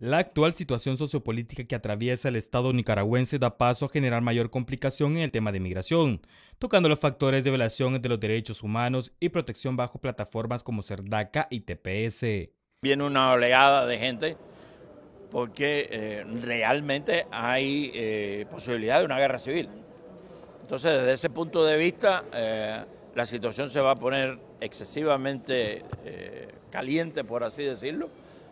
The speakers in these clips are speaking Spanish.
La actual situación sociopolítica que atraviesa el Estado nicaragüense da paso a generar mayor complicación en el tema de migración, tocando los factores de violación de los derechos humanos y protección bajo plataformas como Cerdaca y TPS. Viene una oleada de gente porque eh, realmente hay eh, posibilidad de una guerra civil. Entonces, desde ese punto de vista, eh, la situación se va a poner excesivamente caliente, por así decirlo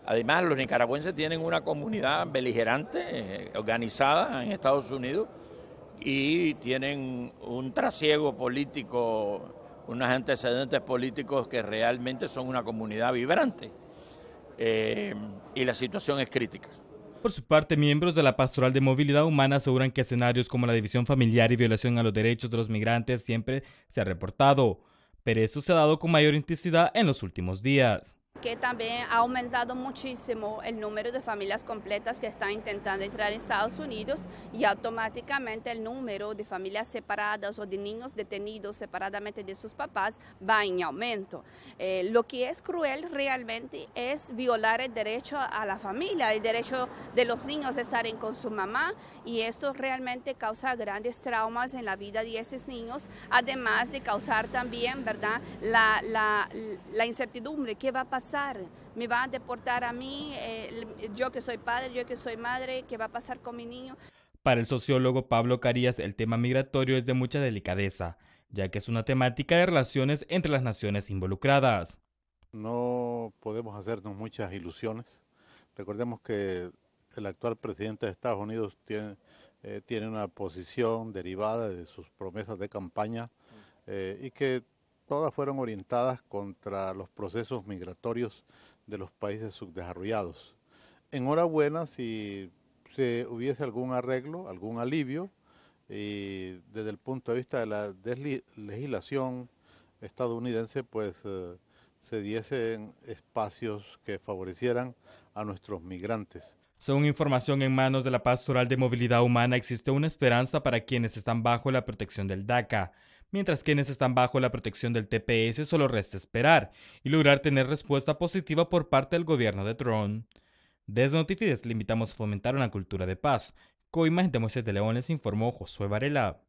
Además, los nicaragüenses tienen una comunidad beligerante, eh, organizada en Estados Unidos, y tienen un trasiego político, unos antecedentes políticos que realmente son una comunidad vibrante. Eh, y la situación es crítica. Por su parte, miembros de la Pastoral de Movilidad Humana aseguran que escenarios como la división familiar y violación a los derechos de los migrantes siempre se ha reportado, pero eso se ha dado con mayor intensidad en los últimos días que también ha aumentado muchísimo el número de familias completas que están intentando entrar en Estados Unidos y automáticamente el número de familias separadas o de niños detenidos separadamente de sus papás va en aumento. Eh, lo que es cruel realmente es violar el derecho a la familia, el derecho de los niños a estar en con su mamá y esto realmente causa grandes traumas en la vida de esos niños, además de causar también, ¿verdad?, la, la incertidumbre, que va a pasar? pasar? ¿Me van a deportar a mí? Eh, yo que soy padre, yo que soy madre, ¿qué va a pasar con mi niño? Para el sociólogo Pablo Carías, el tema migratorio es de mucha delicadeza, ya que es una temática de relaciones entre las naciones involucradas. No podemos hacernos muchas ilusiones. Recordemos que el actual presidente de Estados Unidos tiene, eh, tiene una posición derivada de sus promesas de campaña mm. eh, y que Todas fueron orientadas contra los procesos migratorios de los países subdesarrollados. Enhorabuena si hubiese algún arreglo, algún alivio, y desde el punto de vista de la legislación estadounidense, pues eh, se diesen espacios que favorecieran a nuestros migrantes. Según información en manos de la Pastoral de Movilidad Humana, existe una esperanza para quienes están bajo la protección del DACA mientras quienes están bajo la protección del TPS solo resta esperar y lograr tener respuesta positiva por parte del gobierno de Tron. Desde Noticias limitamos a fomentar una cultura de paz. Coimagen de Moisés de Leones informó Josué Varela.